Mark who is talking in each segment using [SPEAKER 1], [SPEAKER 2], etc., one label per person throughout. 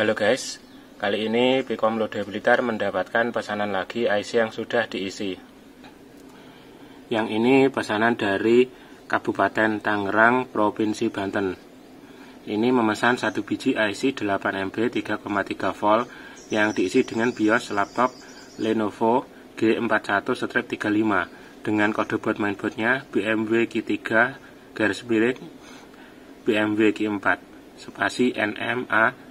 [SPEAKER 1] Halo guys, kali ini Pikom Lode Blitar mendapatkan pesanan lagi IC yang sudah diisi. Yang ini pesanan dari Kabupaten Tangerang, Provinsi Banten. Ini memesan satu biji IC 8 MB 3,3 volt yang diisi dengan BIOS laptop Lenovo G41-35 dengan kode board mainboardnya BMW Q3 garis miring BMW Q4 spasi NMA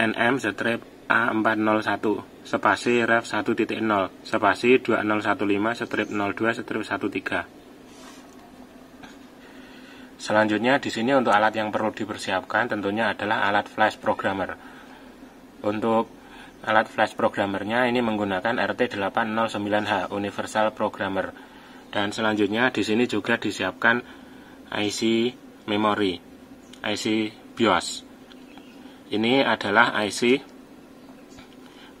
[SPEAKER 1] NM strip A401 spasi ref 1.0 spasi 2015 strip 02 strip 13 Selanjutnya di sini untuk alat yang perlu dipersiapkan tentunya adalah alat flash programmer. Untuk alat flash programmernya ini menggunakan RT809H Universal Programmer. Dan selanjutnya di sini juga disiapkan IC memory, IC BIOS. Ini adalah IC 8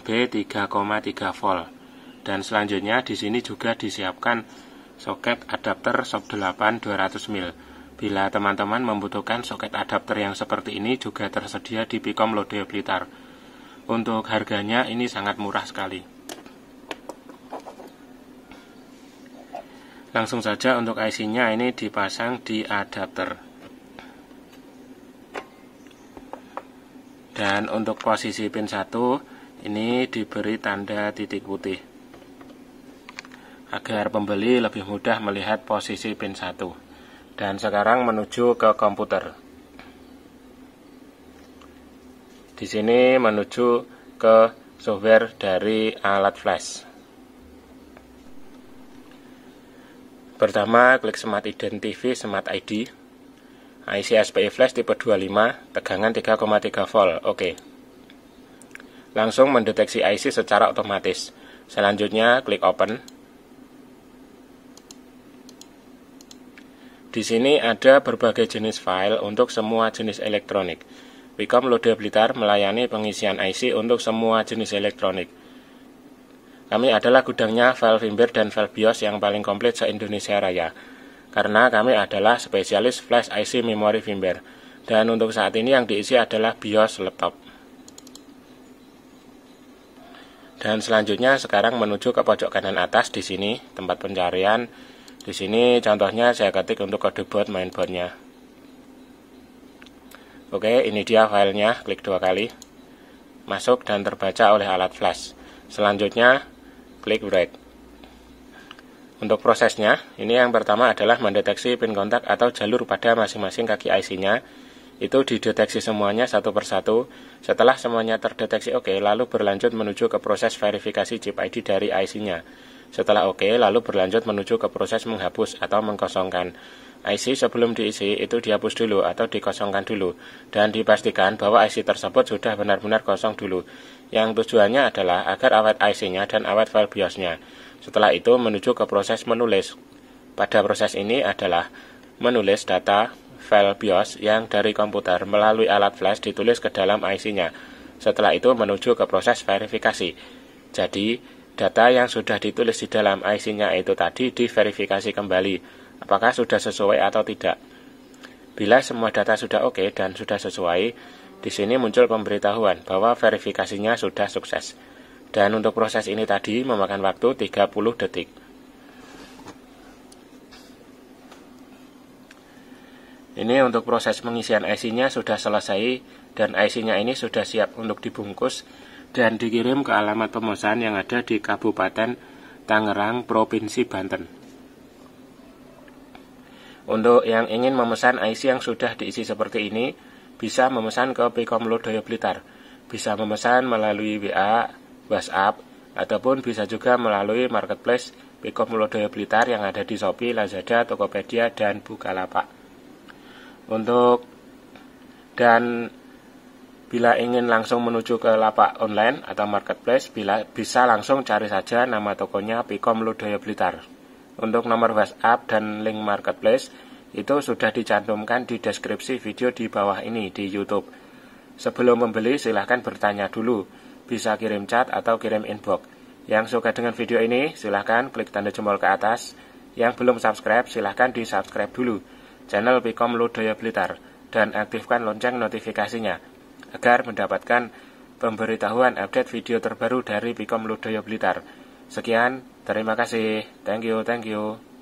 [SPEAKER 1] MB 3,3 volt. Dan selanjutnya di sini juga disiapkan soket adapter SOP 8 200 mil. Bila teman-teman membutuhkan soket adapter yang seperti ini juga tersedia di Pikom Lode Blitar. Untuk harganya ini sangat murah sekali. Langsung saja untuk IC-nya ini dipasang di adapter. dan untuk posisi pin 1 ini diberi tanda titik putih agar pembeli lebih mudah melihat posisi pin 1 dan sekarang menuju ke komputer di sini menuju ke software dari alat flash pertama klik smart identity smart ID IC SPI flash tipe 25, tegangan 3,3 volt. Oke. Langsung mendeteksi IC secara otomatis. Selanjutnya klik open. Di sini ada berbagai jenis file untuk semua jenis elektronik. Wicom Lode Blitar melayani pengisian IC untuk semua jenis elektronik. Kami adalah gudangnya file firmware dan file BIOS yang paling komplit se-Indonesia Raya karena kami adalah spesialis flash IC memory firmware dan untuk saat ini yang diisi adalah BIOS laptop dan selanjutnya sekarang menuju ke pojok kanan atas di sini tempat pencarian di sini contohnya saya ketik untuk kode board mainboardnya oke ini dia filenya klik dua kali masuk dan terbaca oleh alat flash selanjutnya klik write untuk prosesnya, ini yang pertama adalah mendeteksi pin kontak atau jalur pada masing-masing kaki IC-nya. Itu dideteksi semuanya satu persatu. Setelah semuanya terdeteksi oke, okay, lalu berlanjut menuju ke proses verifikasi chip ID dari IC-nya. Setelah oke, okay, lalu berlanjut menuju ke proses menghapus atau mengkosongkan. IC sebelum diisi itu dihapus dulu atau dikosongkan dulu dan dipastikan bahwa IC tersebut sudah benar-benar kosong dulu yang tujuannya adalah agar awet IC-nya dan awet file BIOS-nya. Setelah itu menuju ke proses menulis. Pada proses ini adalah menulis data file BIOS yang dari komputer melalui alat flash ditulis ke dalam IC-nya. Setelah itu menuju ke proses verifikasi. Jadi, data yang sudah ditulis di dalam IC-nya itu tadi diverifikasi kembali apakah sudah sesuai atau tidak. Bila semua data sudah oke okay dan sudah sesuai, di sini muncul pemberitahuan bahwa verifikasinya sudah sukses. Dan untuk proses ini tadi memakan waktu 30 detik. Ini untuk proses pengisian IC-nya sudah selesai dan IC-nya ini sudah siap untuk dibungkus dan dikirim ke alamat pemesan yang ada di Kabupaten Tangerang, Provinsi Banten. Untuk yang ingin memesan IC yang sudah diisi seperti ini, bisa memesan ke Pekom Lodoyo Blitar. Bisa memesan melalui WA, WhatsApp, ataupun bisa juga melalui marketplace Pekom Lodoyo Blitar yang ada di Shopee, Lazada, Tokopedia, dan Bukalapak. Untuk dan Bila ingin langsung menuju ke lapak online atau marketplace, bila bisa langsung cari saja nama tokonya Pekom Lodoyo Blitar untuk nomor WhatsApp dan link marketplace itu sudah dicantumkan di deskripsi video di bawah ini di YouTube. Sebelum membeli silahkan bertanya dulu, bisa kirim chat atau kirim inbox. Yang suka dengan video ini silahkan klik tanda jempol ke atas. Yang belum subscribe silahkan di subscribe dulu channel Pikom Ludoyo Blitar dan aktifkan lonceng notifikasinya agar mendapatkan pemberitahuan update video terbaru dari Pikom Ludoyo Blitar. Sekian, Terima kasih. Thank you, thank you.